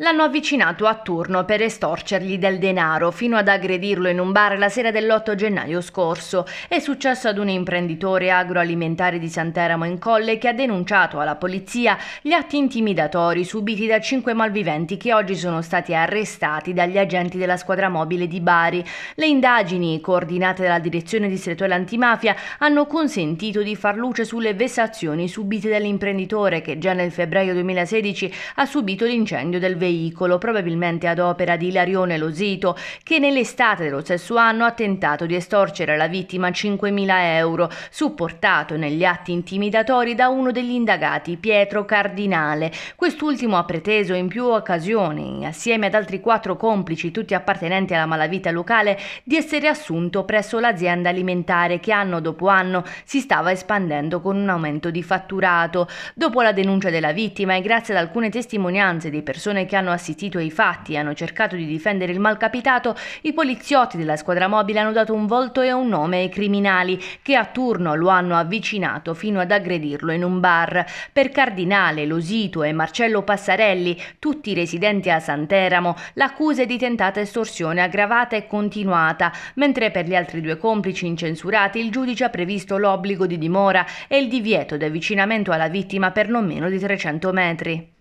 L'hanno avvicinato a turno per estorcergli del denaro fino ad aggredirlo in un bar la sera dell'8 gennaio scorso. È successo ad un imprenditore agroalimentare di Santeramo in Colle che ha denunciato alla polizia gli atti intimidatori subiti da cinque malviventi che oggi sono stati arrestati dagli agenti della squadra mobile di Bari. Le indagini, coordinate dalla direzione distrettuale antimafia, hanno consentito di far luce sulle vessazioni subite dall'imprenditore che già nel febbraio 2016 ha subito l'incendio del 20 veicolo, probabilmente ad opera di Ilarione Losito, che nell'estate dello stesso anno ha tentato di estorcere alla vittima 5.000 euro, supportato negli atti intimidatori da uno degli indagati, Pietro Cardinale. Quest'ultimo ha preteso in più occasioni, assieme ad altri quattro complici, tutti appartenenti alla malavita locale, di essere assunto presso l'azienda alimentare che anno dopo anno si stava espandendo con un aumento di fatturato. Dopo la denuncia della vittima e grazie ad alcune testimonianze di persone che hanno assistito ai fatti e hanno cercato di difendere il malcapitato, i poliziotti della squadra mobile hanno dato un volto e un nome ai criminali che a turno lo hanno avvicinato fino ad aggredirlo in un bar. Per Cardinale, Losito e Marcello Passarelli, tutti residenti a Santeramo, l'accusa è di tentata estorsione aggravata e continuata, mentre per gli altri due complici incensurati il giudice ha previsto l'obbligo di dimora e il divieto di avvicinamento alla vittima per non meno di 300 metri.